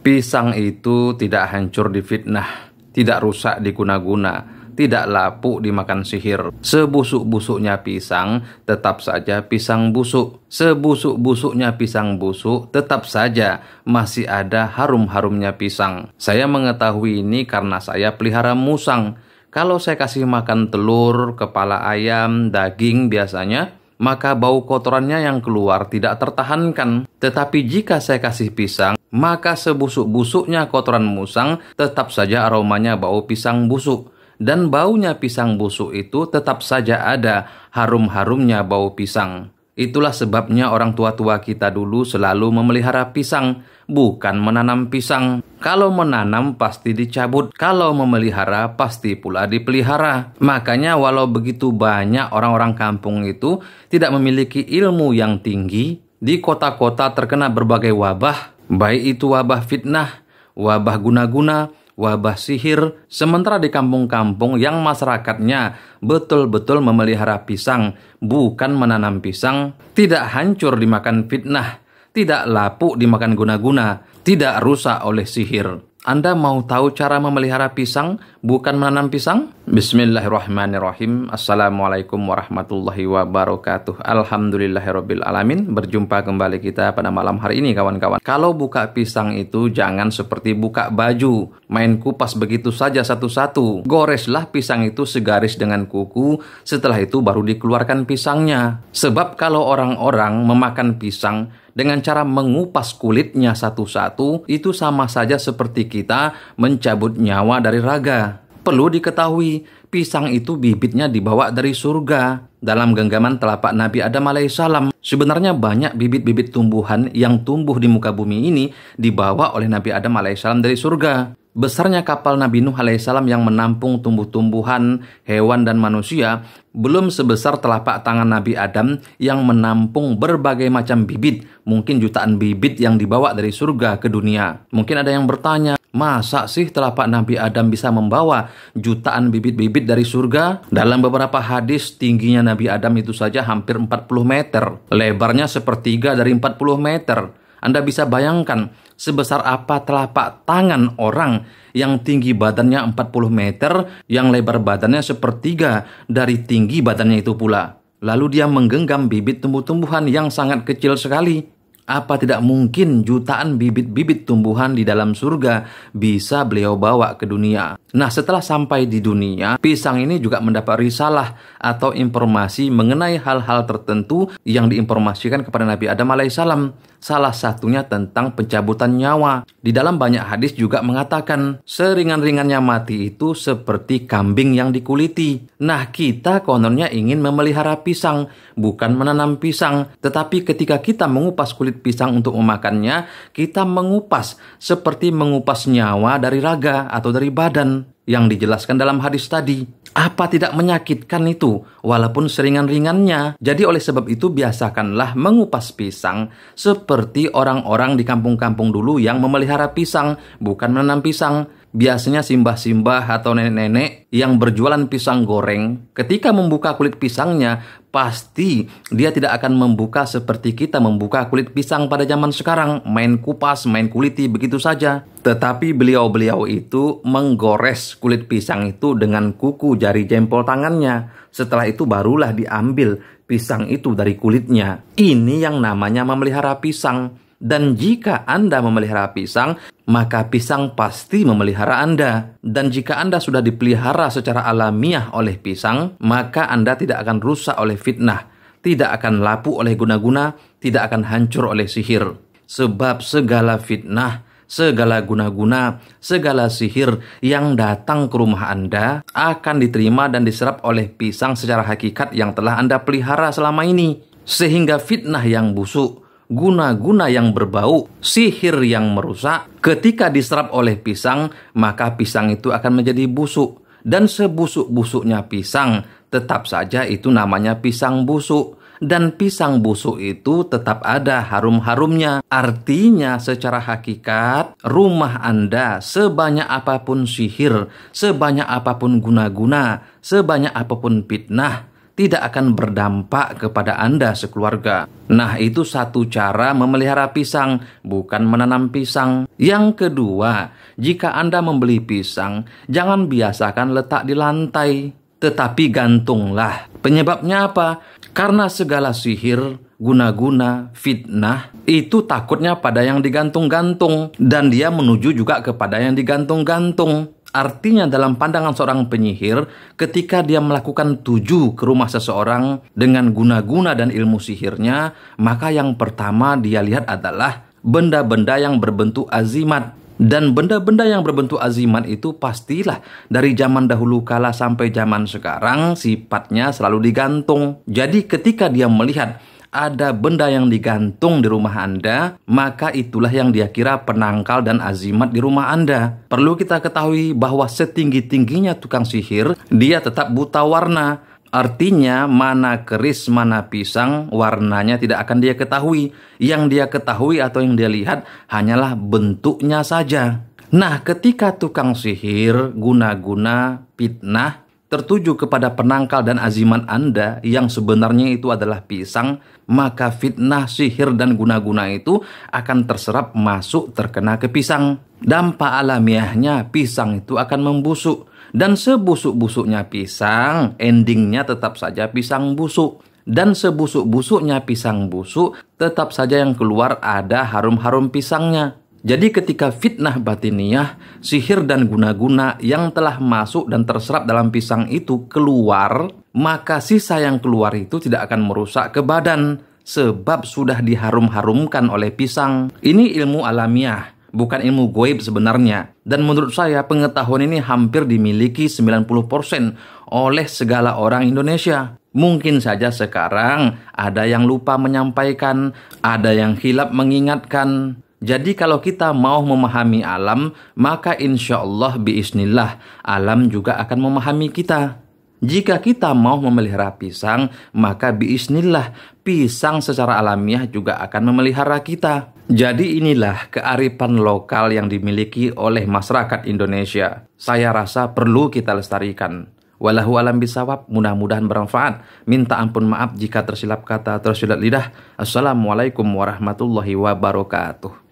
Pisang itu tidak hancur di fitnah, tidak rusak di guna-guna, tidak lapuk dimakan sihir. Sebusuk-busuknya pisang, tetap saja pisang busuk. Sebusuk-busuknya pisang busuk, tetap saja masih ada harum-harumnya pisang. Saya mengetahui ini karena saya pelihara musang. Kalau saya kasih makan telur, kepala ayam, daging biasanya, maka bau kotorannya yang keluar tidak tertahankan. Tetapi jika saya kasih pisang, maka sebusuk-busuknya kotoran musang tetap saja aromanya bau pisang busuk dan baunya pisang busuk itu tetap saja ada harum-harumnya bau pisang. Itulah sebabnya orang tua-tua kita dulu selalu memelihara pisang, bukan menanam pisang. Kalau menanam pasti dicabut, kalau memelihara pasti pula dipelihara. Makanya walau begitu banyak orang-orang kampung itu tidak memiliki ilmu yang tinggi, di kota-kota terkena berbagai wabah, Baik itu wabah fitnah, wabah guna-guna, wabah sihir, sementara di kampung-kampung yang masyarakatnya betul-betul memelihara pisang, bukan menanam pisang, tidak hancur dimakan fitnah, tidak lapuk dimakan guna-guna, tidak rusak oleh sihir. Anda mau tahu cara memelihara pisang, bukan menanam pisang? Bismillahirrahmanirrahim. Assalamualaikum warahmatullahi wabarakatuh. Alhamdulillahirabbil alamin. Berjumpa kembali kita pada malam hari ini kawan-kawan. Kalau buka pisang itu jangan seperti buka baju, main kupas begitu saja satu-satu. Goreslah pisang itu segaris dengan kuku, setelah itu baru dikeluarkan pisangnya. Sebab kalau orang-orang memakan pisang dengan cara mengupas kulitnya satu-satu itu sama saja seperti kita mencabut nyawa dari raga. Perlu diketahui, pisang itu bibitnya dibawa dari surga. Dalam genggaman telapak Nabi Adam alaihissalam, sebenarnya banyak bibit-bibit tumbuhan yang tumbuh di muka bumi ini dibawa oleh Nabi Adam alaihissalam dari surga besarnya kapal Nabi Nuh alaihissalam yang menampung tumbuh-tumbuhan, hewan dan manusia belum sebesar telapak tangan Nabi Adam yang menampung berbagai macam bibit, mungkin jutaan bibit yang dibawa dari surga ke dunia. Mungkin ada yang bertanya, masa sih telapak Nabi Adam bisa membawa jutaan bibit-bibit dari surga? Dalam beberapa hadis, tingginya Nabi Adam itu saja hampir 40 meter, lebarnya sepertiga dari 40 meter, anda bisa bayangkan sebesar apa telapak tangan orang yang tinggi badannya 40 meter, yang lebar badannya sepertiga dari tinggi badannya itu pula. Lalu dia menggenggam bibit tumbuh-tumbuhan yang sangat kecil sekali. Apa tidak mungkin jutaan bibit-bibit tumbuhan di dalam surga bisa beliau bawa ke dunia? Nah, setelah sampai di dunia, pisang ini juga mendapat risalah atau informasi mengenai hal-hal tertentu yang diinformasikan kepada Nabi Adam alaihissalam. Salah satunya tentang pencabutan nyawa. Di dalam banyak hadis juga mengatakan, seringan-ringannya mati itu seperti kambing yang dikuliti. Nah, kita kononnya ingin memelihara pisang, bukan menanam pisang. Tetapi ketika kita mengupas kulit pisang untuk memakannya, kita mengupas seperti mengupas nyawa dari raga atau dari badan yang dijelaskan dalam hadis tadi. Apa tidak menyakitkan itu, walaupun seringan-ringannya. Jadi oleh sebab itu biasakanlah mengupas pisang seperti orang-orang di kampung-kampung dulu yang memelihara pisang, bukan menanam pisang biasanya simbah-simbah atau nenek-nenek yang berjualan pisang goreng, ketika membuka kulit pisangnya, pasti dia tidak akan membuka seperti kita membuka kulit pisang pada zaman sekarang, main kupas, main kuliti, begitu saja. Tetapi beliau-beliau itu menggores kulit pisang itu dengan kuku jari jempol tangannya. Setelah itu barulah diambil pisang itu dari kulitnya. Ini yang namanya memelihara pisang. Dan jika Anda memelihara pisang, maka pisang pasti memelihara Anda. Dan jika Anda sudah dipelihara secara alamiah oleh pisang, maka Anda tidak akan rusak oleh fitnah, tidak akan lapu oleh guna-guna, tidak akan hancur oleh sihir. Sebab segala fitnah, segala guna-guna, segala sihir yang datang ke rumah Anda akan diterima dan diserap oleh pisang secara hakikat yang telah Anda pelihara selama ini. Sehingga fitnah yang busuk, guna-guna yang berbau, sihir yang merusak, ketika diserap oleh pisang, maka pisang itu akan menjadi busuk. Dan sebusuk-busuknya pisang, tetap saja itu namanya pisang busuk. Dan pisang busuk itu tetap ada harum-harumnya. Artinya secara hakikat, rumah Anda sebanyak apapun sihir, sebanyak apapun guna-guna, sebanyak apapun fitnah, tidak akan berdampak kepada Anda sekeluarga. Nah, itu satu cara memelihara pisang, bukan menanam pisang. Yang kedua, jika Anda membeli pisang, jangan biasakan letak di lantai, tetapi gantunglah. Penyebabnya apa? Karena segala sihir, guna-guna, fitnah, itu takutnya pada yang digantung-gantung, dan dia menuju juga kepada yang digantung-gantung. Artinya dalam pandangan seorang penyihir, ketika dia melakukan tujuh ke rumah seseorang dengan guna-guna dan ilmu sihirnya, maka yang pertama dia lihat adalah benda-benda yang berbentuk azimat. Dan benda-benda yang berbentuk azimat itu pastilah dari zaman dahulu kala sampai zaman sekarang sifatnya selalu digantung. Jadi ketika dia melihat ada benda yang digantung di rumah Anda, maka itulah yang dia kira penangkal dan azimat di rumah Anda. Perlu kita ketahui bahwa setinggi-tingginya tukang sihir, dia tetap buta warna. Artinya mana keris, mana pisang, warnanya tidak akan dia ketahui. Yang dia ketahui atau yang dia lihat hanyalah bentuknya saja. Nah, ketika tukang sihir guna-guna fitnah tertuju kepada penangkal dan aziman Anda yang sebenarnya itu adalah pisang, maka fitnah, sihir, dan guna-guna itu akan terserap masuk terkena ke pisang. Dampak alamiahnya pisang itu akan membusuk. Dan sebusuk-busuknya pisang, endingnya tetap saja pisang busuk. Dan sebusuk-busuknya pisang busuk, tetap saja yang keluar ada harum-harum pisangnya. Jadi ketika fitnah batiniah, sihir dan guna-guna yang telah masuk dan terserap dalam pisang itu keluar, maka sisa yang keluar itu tidak akan merusak ke badan sebab sudah diharum-harumkan oleh pisang. Ini ilmu alamiah, bukan ilmu goib sebenarnya. Dan menurut saya pengetahuan ini hampir dimiliki 90% oleh segala orang Indonesia. Mungkin saja sekarang ada yang lupa menyampaikan, ada yang hilap mengingatkan, jadi kalau kita mau memahami alam, maka insya Allah biisnillah alam juga akan memahami kita. Jika kita mau memelihara pisang, maka biisnillah pisang secara alamiah juga akan memelihara kita. Jadi inilah kearifan lokal yang dimiliki oleh masyarakat Indonesia. Saya rasa perlu kita lestarikan. Walahu alam bisawab, mudah-mudahan bermanfaat. Minta ampun maaf jika tersilap kata, tersilap lidah. Assalamualaikum warahmatullahi wabarakatuh.